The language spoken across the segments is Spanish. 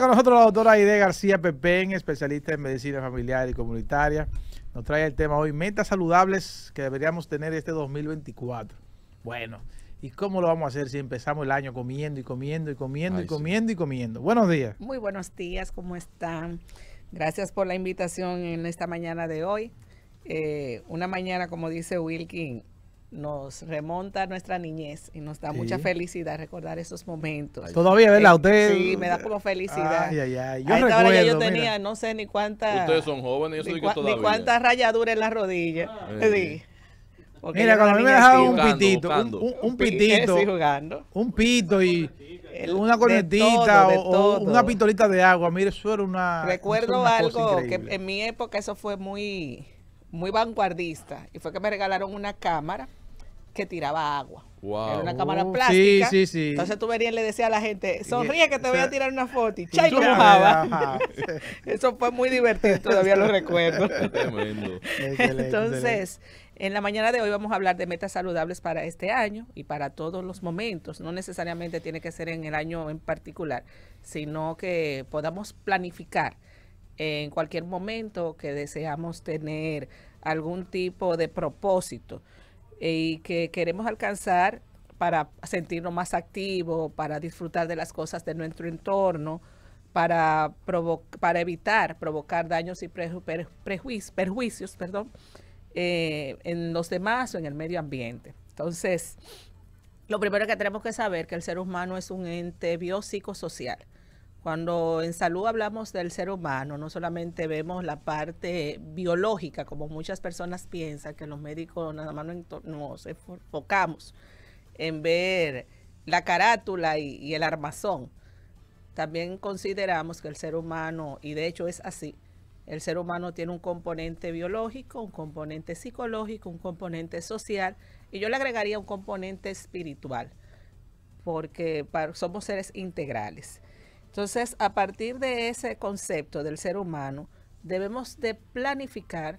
con nosotros la doctora Aide García Pepén, especialista en medicina familiar y comunitaria. Nos trae el tema hoy, metas saludables que deberíamos tener este 2024. Bueno, ¿y cómo lo vamos a hacer si empezamos el año comiendo y comiendo y comiendo y comiendo y comiendo? Buenos días. Muy buenos días, ¿cómo están? Gracias por la invitación en esta mañana de hoy. Eh, una mañana, como dice Wilkin, nos remonta a nuestra niñez y nos da mucha felicidad recordar esos momentos. Todavía, ¿verdad? Eh, Usted. Sí, me da como felicidad. Ay, Yo recuerdo, hora yo tenía, no sé ni cuántas. Ustedes son jóvenes, yo soy Ni cuántas rayaduras en las rodillas. Ah, sí. Mira, cuando a mí me dejaban un pitito, Un, un, un, pitito, jugando. un pito y una cornetita o una pistolita de agua, mire, eso era una... Recuerdo algo que en mi época eso fue muy, muy vanguardista y fue que me regalaron una cámara que tiraba agua. Era una cámara plástica. Entonces tú verías y le decía a la gente, sonríe que te voy a tirar una foto. Y chay, mojaba. Eso fue muy divertido, todavía lo recuerdo. Entonces, en la mañana de hoy vamos a hablar de metas saludables para este año y para todos los momentos. No necesariamente tiene que ser en el año en particular, sino que podamos planificar en cualquier momento que deseamos tener algún tipo de propósito y que queremos alcanzar para sentirnos más activos, para disfrutar de las cosas de nuestro entorno, para, para evitar provocar daños y perjuicios perdón, eh, en los demás o en el medio ambiente. Entonces, lo primero que tenemos que saber es que el ser humano es un ente biopsicosocial. Cuando en salud hablamos del ser humano, no solamente vemos la parte biológica, como muchas personas piensan, que los médicos nada más nos enfocamos en ver la carátula y, el armazón. También consideramos que el ser humano, y de hecho es así, el ser humano tiene un componente biológico, un componente psicológico, un componente social y yo le agregaría un componente espiritual, porque somos seres integrales. Entonces, a partir de ese concepto del ser humano, debemos de planificar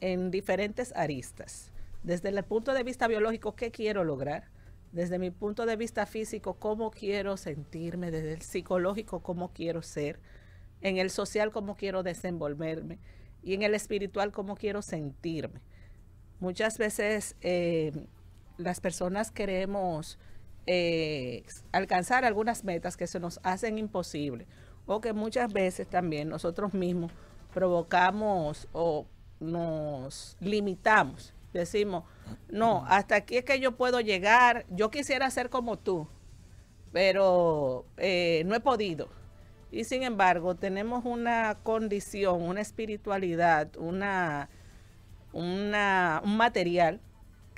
en diferentes aristas. Desde el punto de vista biológico, ¿qué quiero lograr? Desde mi punto de vista físico, ¿cómo quiero sentirme? Desde el psicológico, ¿cómo quiero ser? En el social, ¿cómo quiero desenvolverme? Y en el espiritual, ¿cómo quiero sentirme? Muchas veces eh, las personas queremos eh, alcanzar algunas metas que se nos hacen imposibles o que muchas veces también nosotros mismos provocamos o nos limitamos. Decimos, no, hasta aquí es que yo puedo llegar, yo quisiera ser como tú, pero eh, no he podido. Y sin embargo, tenemos una condición, una espiritualidad, una, un material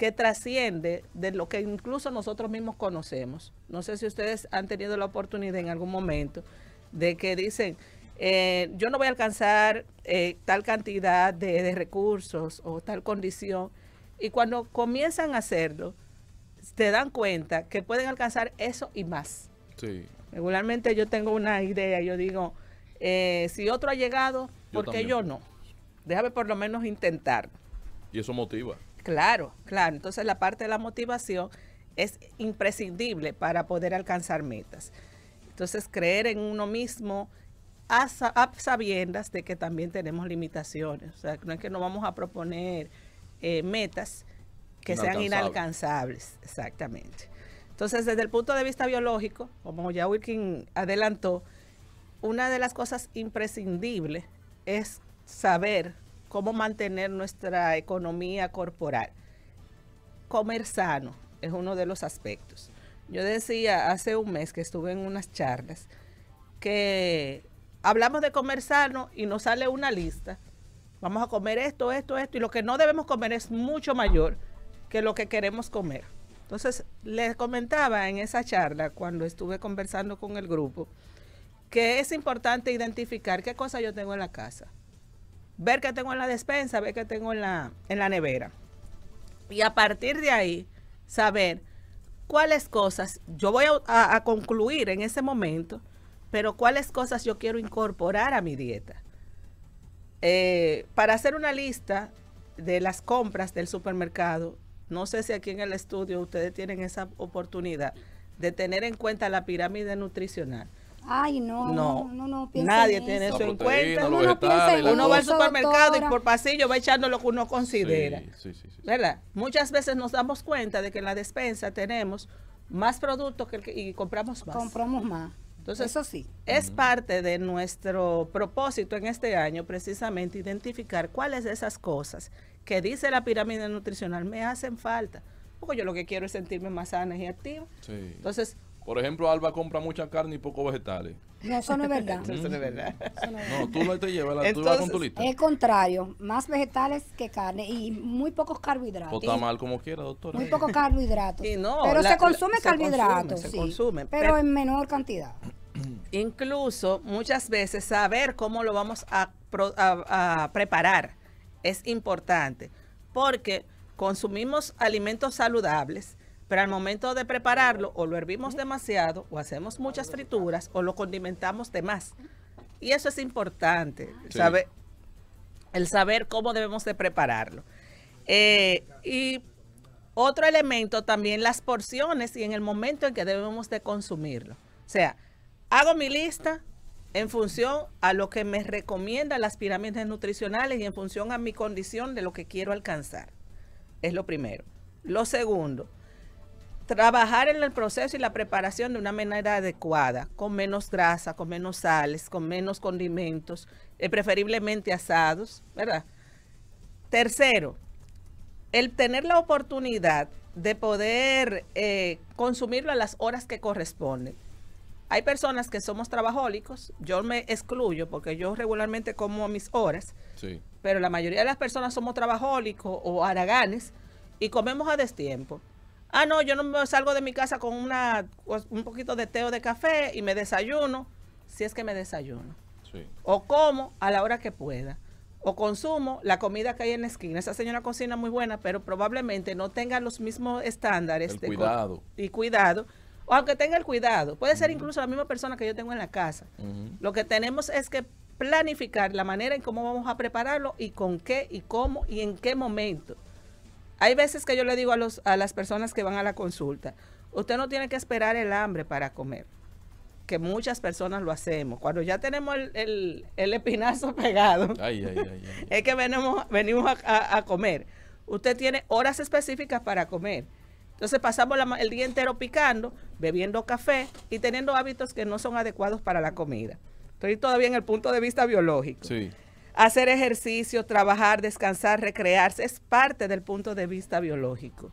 que trasciende de lo que incluso nosotros mismos conocemos. No sé si ustedes han tenido la oportunidad en algún momento de que dicen, eh, yo no voy a alcanzar eh, tal cantidad de, recursos o tal condición. Y cuando comienzan a hacerlo, te dan cuenta que pueden alcanzar eso y más. Sí. Regularmente yo tengo una idea, yo digo, eh, si otro ha llegado, porque yo no? Déjame por lo menos intentar. Y eso motiva. Claro, claro. Entonces la parte de la motivación es imprescindible para poder alcanzar metas. Entonces creer en uno mismo a, sabiendas de que también tenemos limitaciones. O sea, no es que no vamos a proponer eh, metas que sean inalcanzables. Exactamente. Entonces, desde el punto de vista biológico, como ya Wilkin adelantó, una de las cosas imprescindibles es saber cómo mantener nuestra economía corporal. Comer sano es uno de los aspectos. Yo decía hace un mes que estuve en unas charlas que hablamos de comer sano y nos sale una lista. Vamos a comer esto, esto, esto, y lo que no debemos comer es mucho mayor que lo que queremos comer. Entonces, les comentaba en esa charla, cuando estuve conversando con el grupo, que es importante identificar qué cosas yo tengo en la casa ver qué tengo en la despensa, ver qué tengo en la, en la nevera. Y a partir de ahí, saber cuáles cosas, yo voy a, concluir en ese momento, pero cuáles cosas yo quiero incorporar a mi dieta. Eh, para hacer una lista de las compras del supermercado, no sé si aquí en el estudio ustedes tienen esa oportunidad de tener en cuenta la pirámide nutricional. Ay, no, no, no, Nadie tiene eso, en cuenta. Uno, uno va al supermercado y por pasillo va echando lo que uno considera. ¿Verdad? Muchas veces nos damos cuenta de que en la despensa tenemos más productos que, y compramos más. Compramos más. Entonces, eso sí. Es parte de nuestro propósito en este año precisamente identificar cuáles de esas cosas que dice la pirámide nutricional me hacen falta. Porque yo lo que quiero es sentirme más sana y activa. Entonces, por ejemplo, Alba compra mucha carne y pocos vegetales. No, eso no es verdad. Eso no es mm. verdad. No, tú lo te llevas, la, con tu lista. Es contrario, más vegetales que carne y muy pocos carbohidratos. O mal como quiera, doctora. Muy pocos carbohidratos. pero se consume carbohidratos. Se consume, sí, se consume, pero, en menor cantidad. Incluso muchas veces saber cómo lo vamos a preparar es importante porque consumimos alimentos saludables pero al momento de prepararlo, o lo hervimos demasiado, o hacemos muchas frituras, o lo condimentamos de más. Y eso es importante, el saber cómo debemos de prepararlo. Eh, y otro elemento también las porciones y en el momento en que debemos de consumirlo. O sea, hago mi lista en función a lo que me recomiendan las pirámides nutricionales y en función a mi condición de lo que quiero alcanzar. Es lo primero. Lo segundo, trabajar en el proceso y la preparación de una manera adecuada, con menos grasa, con menos sales, con menos condimentos, eh, preferiblemente asados, ¿verdad? Tercero, el tener la oportunidad de poder eh, consumirlo a las horas que corresponden. Hay personas que somos trabajólicos, yo me excluyo porque yo regularmente como a mis horas, pero la mayoría de las personas somos trabajólicos o haraganes y comemos a destiempo. Ah, no, yo no salgo de mi casa con una, pues, un poquito de té o de café y me desayuno, si es que me desayuno. O como a la hora que pueda. O consumo la comida que hay en la esquina. Esa señora cocina muy buena, pero probablemente no tenga los mismos estándares. de cuidado. Y cuidado o aunque tenga el cuidado, puede ser incluso la misma persona que yo tengo en la casa. Lo que tenemos es que planificar la manera en cómo vamos a prepararlo y con qué y cómo y en qué momento. Hay veces que yo le digo a, los, a las personas que van a la consulta, usted no tiene que esperar el hambre para comer, que muchas personas lo hacemos. Cuando ya tenemos el, espinazo pegado, es que venimos, venimos a, comer. Usted tiene horas específicas para comer. Entonces pasamos el día entero picando, bebiendo café y teniendo hábitos que no son adecuados para la comida. Estoy todavía en el punto de vista biológico hacer ejercicio, trabajar, descansar, recrearse, es parte del punto de vista biológico.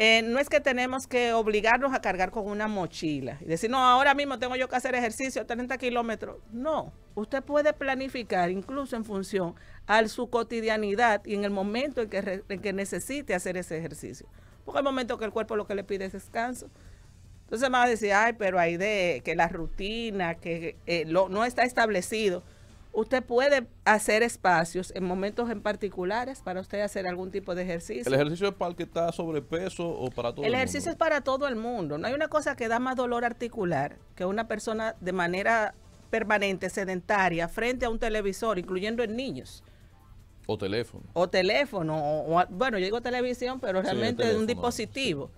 Eh, no es que tenemos que obligarnos a cargar con una mochila y decir, no, ahora mismo tengo yo que hacer ejercicio 30 kilómetros. No, usted puede planificar incluso en función a su cotidianidad y en el momento en que, que necesite hacer ese ejercicio. Porque el momento que el cuerpo lo que le pide es descanso. Entonces me va a decir, ay, pero hay de que la rutina, que eh, no está establecido. Usted puede hacer espacios en momentos en particulares para usted hacer algún tipo de ejercicio. ¿El ejercicio es para el que está sobrepeso o para todo el, el ejercicio es para todo el mundo. No hay una cosa que da más dolor articular que una persona de manera permanente, sedentaria, frente a un televisor, incluyendo en niños. O teléfono. O teléfono. O, bueno, yo digo televisión, pero realmente es un dispositivo.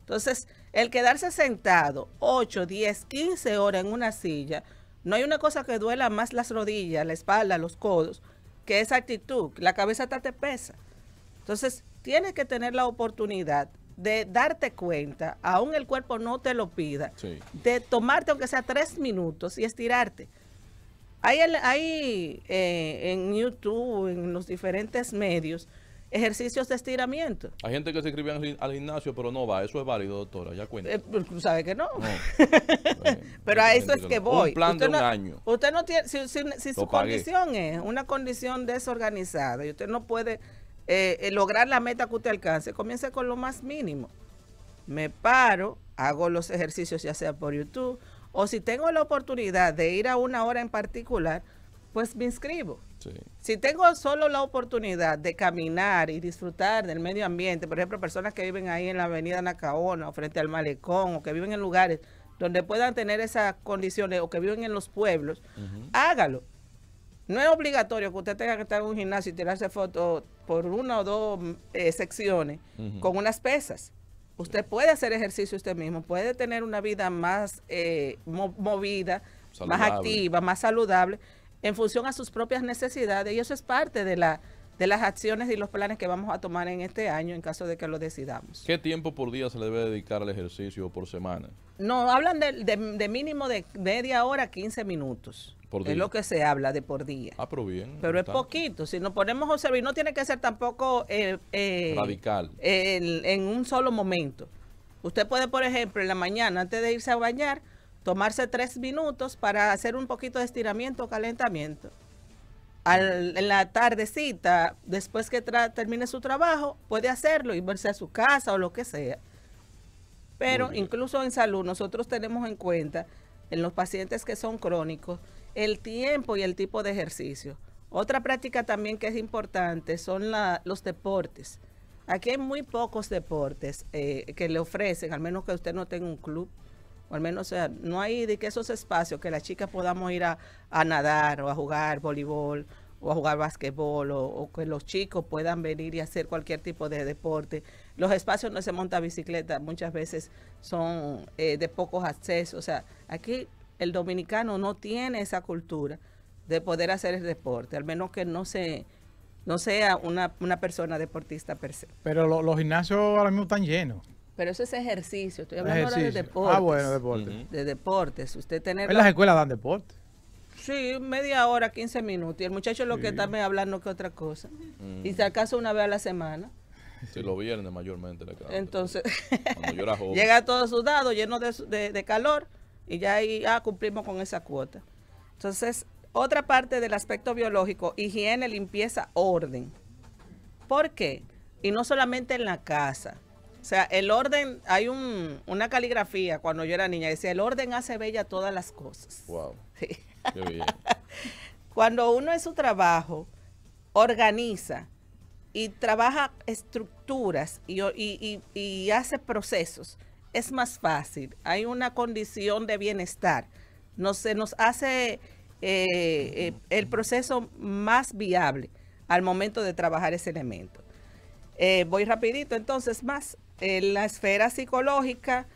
Entonces, el quedarse sentado 8, 10, 15 horas en una silla no hay una cosa que duela más las rodillas, la espalda, los codos, que esa actitud. La cabeza te pesa. Entonces, tienes que tener la oportunidad de darte cuenta, aun el cuerpo no te lo pida, de tomarte aunque sea tres minutos y estirarte. Hay, hay eh, en YouTube, en los diferentes medios, ejercicios de estiramiento. Hay gente que se inscribe al, gimnasio, pero no va. Eso es válido, doctora. Ya cuenta. Eh, pues, ¿Sabe que no. pero a eso es que voy. Un plan un año. Usted no tiene, si, su condición es una condición desorganizada y usted no puede eh, eh, lograr la meta que usted alcance, comience con lo más mínimo. Me paro, hago los ejercicios ya sea por YouTube o si tengo la oportunidad de ir a una hora en particular, pues me inscribo. Si tengo solo la oportunidad de caminar y disfrutar del medio ambiente, por ejemplo, personas que viven ahí en la avenida Nacaona o frente al malecón o que viven en lugares donde puedan tener esas condiciones o que viven en los pueblos, hágalo. No es obligatorio que usted tenga que estar en un gimnasio y tirarse fotos por una o dos eh, secciones con unas pesas. Usted puede hacer ejercicio usted mismo, puede tener una vida más eh, movida, más activa, más saludable, en función a sus propias necesidades. Y eso es parte de la, de las acciones y los planes que vamos a tomar en este año en caso de que lo decidamos. ¿Qué tiempo por día se le debe dedicar al ejercicio o por semana? No, hablan de, mínimo de media hora, 15 minutos. Es lo que se habla de por día. Ah, pero bien. Pero es poquito. Si nos ponemos a observar, no tiene que ser tampoco eh, eh, radical. en un solo momento. Usted puede, por ejemplo, en la mañana, antes de irse a bañar, tomarse tres minutos para hacer un poquito de estiramiento o calentamiento en la tardecita, después que termine su trabajo, puede hacerlo, y verse a su casa o lo que sea. Pero incluso en salud nosotros tenemos en cuenta, en los pacientes que son crónicos, el tiempo y el tipo de ejercicio. Otra práctica también que es importante son los deportes. Aquí hay muy pocos deportes eh, que le ofrecen, al menos que usted no tenga un club al menos, o sea, no hay de que esos espacios que las chicas podamos ir a, nadar o a jugar voleibol o a jugar basquetbol o, que los chicos puedan venir y hacer cualquier tipo de deporte. Los espacios no se monta bicicleta, muchas veces son eh, de pocos accesos. O sea, aquí el dominicano no tiene esa cultura de poder hacer el deporte, al menos que no se no sea una, una persona deportista per se. Pero los gimnasios ahora mismo están llenos. Pero eso es ejercicio. Estoy hablando de ah, deportes. Ah, bueno, deportes. De deportes. Usted tener... En las escuelas dan deporte. Sí, media hora, 15 minutos. Y el muchacho es lo que está me hablando que otra cosa. Y si acaso una vez a la semana. Sí, los viernes mayormente. Entonces, llega todo sudado, lleno de, calor, y ya ahí ah, cumplimos con esa cuota. Entonces, otra parte del aspecto biológico, higiene, limpieza, orden. ¿Por qué? Y no solamente en la casa. O sea, el orden, hay un, una caligrafía cuando yo era niña, decía, el orden hace bella todas las cosas. Wow. Qué bien. cuando uno en su trabajo organiza y trabaja estructuras y, y, hace procesos, es más fácil. Hay una condición de bienestar. Nos, se nos hace eh, eh, el proceso más viable al momento de trabajar ese elemento. Eh, voy rapidito, entonces, más en eh, la esfera psicológica,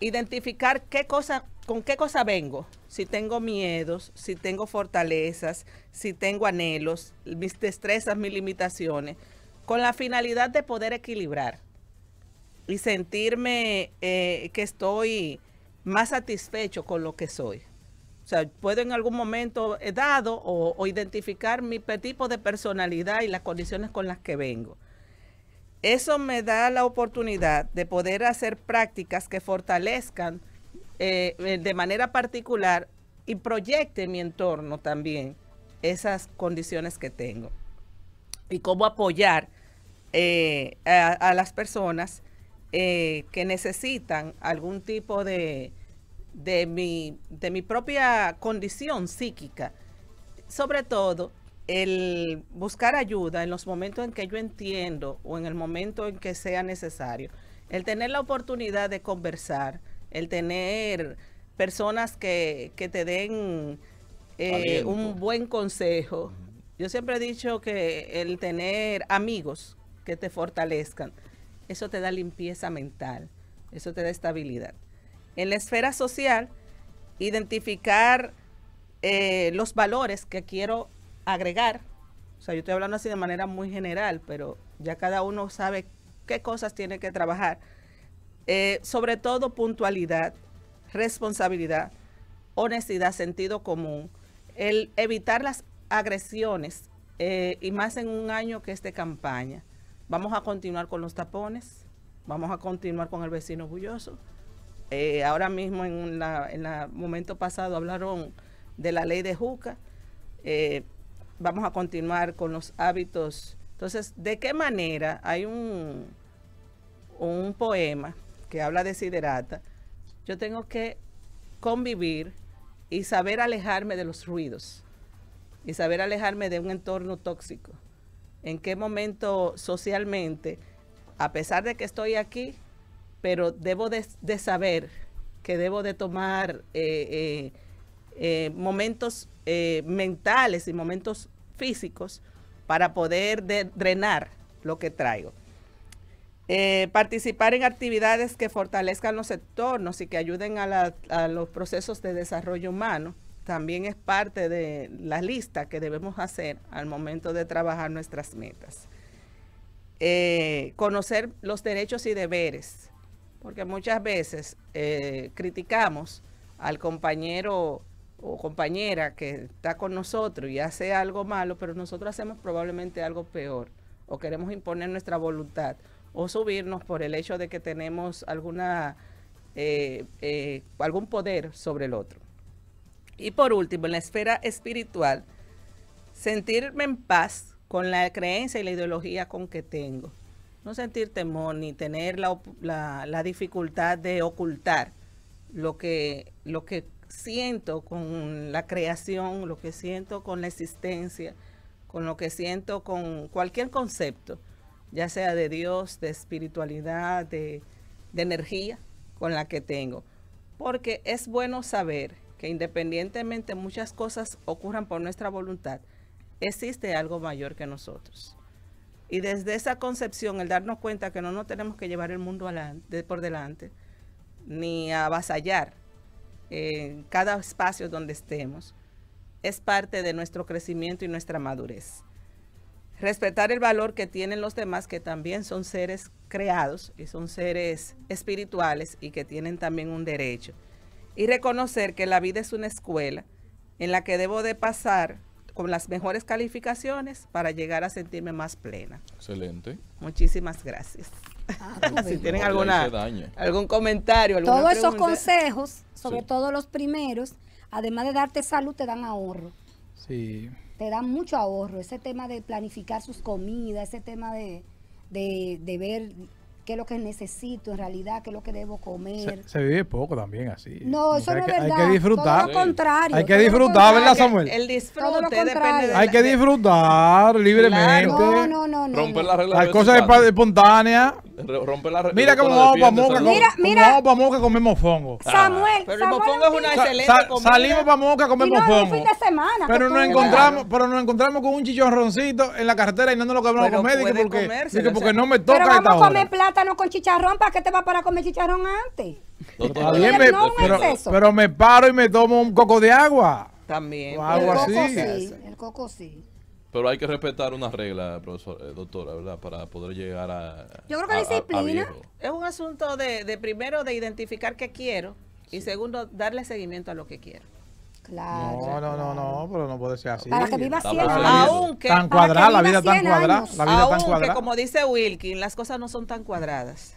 identificar qué cosa, con qué cosa vengo. Si tengo miedos, si tengo fortalezas, si tengo anhelos, mis destrezas, mis limitaciones, con la finalidad de poder equilibrar y sentirme eh, que estoy más satisfecho con lo que soy. O sea, puedo en algún momento dado o identificar mi tipo de personalidad y las condiciones con las que vengo. Eso me da la oportunidad de poder hacer prácticas que fortalezcan eh, eh, de manera particular y proyecte mi entorno también esas condiciones que tengo. Y cómo apoyar eh, a, las personas que necesitan algún tipo de, de mi propia condición psíquica. Sobre todo el buscar ayuda en los momentos en que yo entiendo o en el momento en que sea necesario, el tener la oportunidad de conversar, el tener personas que, te den eh, un buen consejo. Yo siempre he dicho que el tener amigos que te fortalezcan, eso te da limpieza mental, eso te da estabilidad. En la esfera social, identificar eh, los valores que quiero agregar, o sea, yo estoy hablando así de manera muy general, pero ya cada uno sabe qué cosas tiene que trabajar. Eh, sobre todo puntualidad, responsabilidad, honestidad, sentido común, el evitar las agresiones eh, y más en un año que este campaña. Vamos a continuar con los tapones, vamos a continuar con el vecino orgulloso. Eh, ahora mismo en el momento pasado hablaron de la ley de Juca vamos a continuar con los hábitos. Entonces, ¿de qué manera hay un, un poema que habla de siderata? Yo tengo que convivir y saber alejarme de los ruidos y saber alejarme de un entorno tóxico. ¿En qué momento socialmente, a pesar de que estoy aquí, pero debo de, saber que debo de tomar eh, eh, eh, momentos eh, mentales y momentos físicos para poder drenar lo que traigo. Eh, participar en actividades que fortalezcan los entornos y que ayuden a, los procesos de desarrollo humano también es parte de la lista que debemos hacer al momento de trabajar nuestras metas. conocer los derechos y deberes, porque muchas veces criticamos al compañero o compañera que está con nosotros y hace algo malo, pero nosotros hacemos probablemente algo peor o queremos imponer nuestra voluntad o subirnos por el hecho de que tenemos alguna, eh, eh, algún poder sobre el otro. Y por último, en la esfera espiritual, sentirme en paz con la creencia y la ideología con que tengo. No sentir temor ni tener la, la dificultad de ocultar lo que, lo que siento con la creación, lo que siento con la existencia, con lo que siento con cualquier concepto, ya sea de Dios, de espiritualidad, de, energía con la que tengo. Porque es bueno saber que independientemente muchas cosas ocurran por nuestra voluntad, existe algo mayor que nosotros. Y desde esa concepción, el darnos cuenta que no nos tenemos que llevar el mundo por delante, ni avasallar, en cada espacio donde estemos, es parte de nuestro crecimiento y nuestra madurez. Respetar el valor que tienen los demás, que también son seres creados y son seres espirituales y que tienen también un derecho. Y reconocer que la vida es una escuela en la que debo de pasar con las mejores calificaciones para llegar a sentirme más plena. Excelente. Muchísimas gracias. Ah, si tienen alguna, algún comentario, todos esos consejos, sobre todo los primeros, además de darte salud, te dan ahorro. Sí. Te dan mucho ahorro. Ese tema de planificar sus comidas, ese tema de, de, de ver qué es lo que necesito en realidad, qué es lo que debo comer. Se, vive poco también así. No, eso no es verdad. Hay que disfrutar. Todo lo contrario. Hay que disfrutar, ¿verdad, Samuel? El disfrute depende de Hay que disfrutar libremente. No, no, no. Romper las reglas. Las cosas espontáneas. Romper las Mira cómo vamos para Moca. Mira, mira. Vamos para comemos comer fongo Samuel. Pero el es una excelente Salimos para Moca comer comemos fin de semana. Pero nos encontramos, pero nos encontramos con un chichorroncito en la carretera y no nos lo a comer. Porque no me toca esta no con chicharrón, ¿para qué te vas para comer chicharrón antes? Pero, me, paro y me tomo un coco de agua. También. agua el sí. El coco sí. Pero hay que respetar una regla, profesor, eh, doctora, ¿verdad? Para poder llegar a. Yo creo que disciplina. es un asunto de, primero de identificar qué quiero y segundo darle seguimiento a lo que quiero. Claro. No, no, no, no, pero no puede ser así. Para que viva 100 años. vida Tan cuadrada, la vida tan cuadrada. Aunque, como dice Wilkin, las cosas no son tan cuadradas.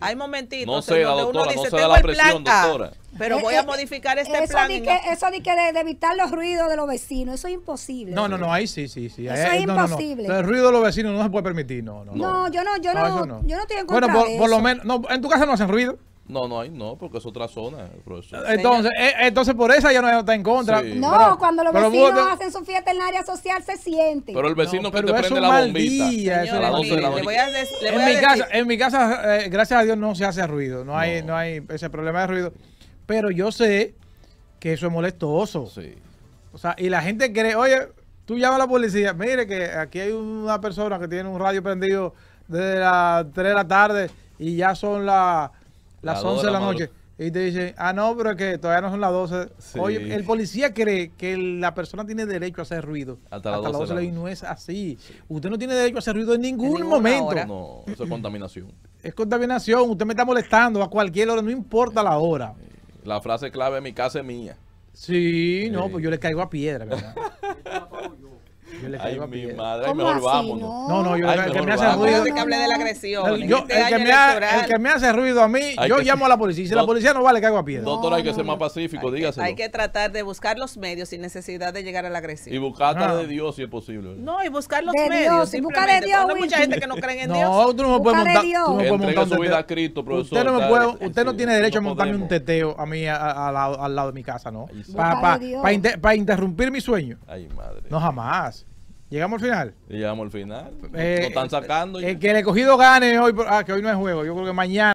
Hay momentitos no sé, en donde uno dice, tengo la presión, el plan doctora. pero eh, voy a eh, modificar este eso plan. Ni que, Eso ni que de, evitar los ruidos de los vecinos, eso es imposible. No, no, no, ahí sí, sí, sí. Eso es imposible. imposible. El ruido de los vecinos no se puede permitir, no, no. No, yo no, yo no, yo no estoy en contra Bueno, por, por lo menos, no, en tu casa no hacen ruido. No, no hay, no, porque es otra zona, eh, Entonces, eh, entonces por esa ya no está en contra. No, cuando los vecinos hacen su fiesta en el área social se siente. Pero el vecino que te prende la bombita. en, mi casa, en mi casa, eh, gracias a Dios, no se hace ruido. No, Hay, no hay ese problema de ruido. Pero yo sé que eso es molestoso. Sí. O sea, y la gente cree, oye, tú llamas a la policía, mire que aquí hay una persona que tiene un radio prendido desde las 3 de la tarde y ya son las las 11 de la, noche. Y te dicen, ah, no, pero es que todavía no son las 12. Oye, el policía cree que la persona tiene derecho a hacer ruido. Hasta, las 12, la y no es así. Usted no tiene derecho a hacer ruido en ningún momento. No, eso es contaminación. Es contaminación. Usted me está molestando a cualquier hora, no importa la hora. La frase clave, mi casa es mía. Sí, no, pues yo le caigo a piedra, ¿verdad? ay, mi madre, Ahí mejor vámonos. No, no, yo, el que me hace ruido. de la agresión. el, que me hace ruido a mí, yo llamo a la policía. Si la policía no vale, caigo a piedra. Doctor, hay que ser más pacífico, dígase. Hay que tratar de buscar los medios sin necesidad de llegar a la agresión. Y buscar de Dios si es posible. No, y buscar los medios. Y buscar de Dios. No hay mucha gente que no cree en Dios. No, tú no me montar. su vida a Cristo, profesor. Usted no, usted no tiene derecho a montarme un teteo a mí al lado de mi casa, ¿no? Para interrumpir mi sueño. Ay, madre. No, jamás. ¿Llegamos al final? Llegamos al final. Lo eh, están sacando. El que que el escogido gane hoy, ah, que hoy no es juego, yo creo que mañana.